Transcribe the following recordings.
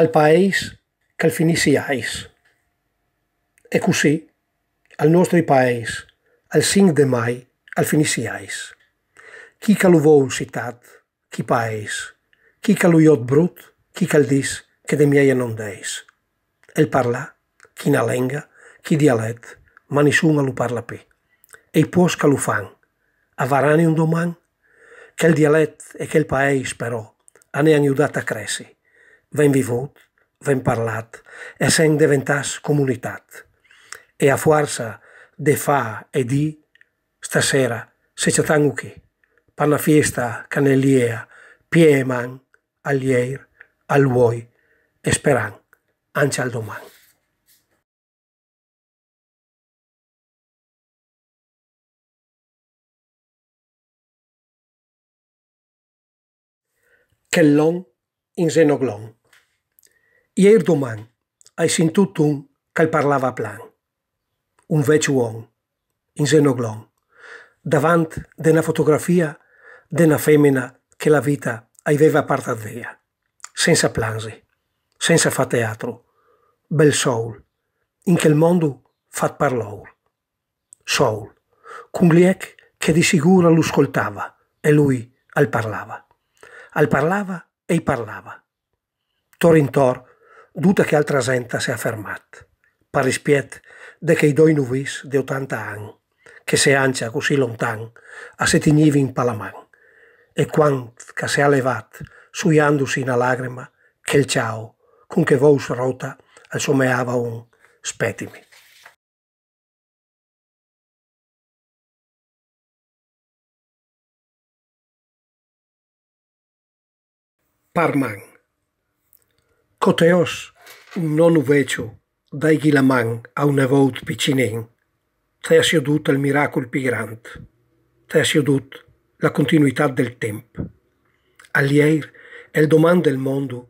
al país che finisiais. E così, al nostre país, al 5 de mai, al finisiais. Chi que lo vuol citat, chi país, chi que lo iot brut, chi el dis che de miei non deis. El parla, quina lenga, chi dialet, ma nisunga lo parla pe. E i pos que lo fan, avarani un domani? que el dialet e que el paese, però, hanno aiutato a crescere ven vivut, ven parlat, e sen deventàs comunitat. E a força de fa e di, stasera se c'è tan uchi, per una fiesta canelliea, pieman, allieir, alluoi, e speran, anche al domani. Kellon in Zenoglon. Ier domani hai sentito un che parlava plan. Un vecchio uomo, in zenoglon, davanti a una fotografia di una femmina che la vita aveva via, senza plansi, senza fa teatro, bel soul, in quel mondo fat parlou. Soul, cun liec che di sicuro lo ascoltava e lui al parlava. Al parlava e parlava. Tor in tor Duta che altra senta si è fermat. Parispiet de che i doi nuvis de 80 anni, che se ancia così lontan, a se tignivi in palaman. E quant che si è levat, suiandosi una lagrima, che il ciao, con che vous rota, assomeava un spetimi. Parman. Coteos, non uveciu, dai ghilamang a un evout picinein, te asiodut al miracol pigrant, te asiodut la continuità del temp. Allieir el domand del mondo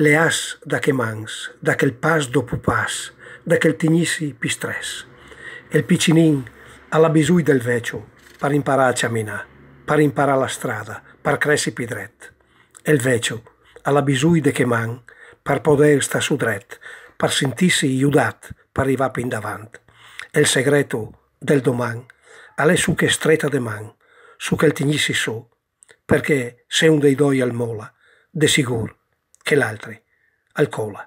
leas da che mans, da quel pas dopo pas, da quel tignissi pistres. El picinin alla bisui del vecio, per imparare a camminare, per imparare la strada, per cressi pidret. El vecio alla bisui de che man, per poter stare dret, per sentirsi aiutat per arrivare in davanti. È il segreto del domani, è su che stretta de man, su che il tignissi su, perché se un dei doi al mola, de sicuro che l'altri al cola.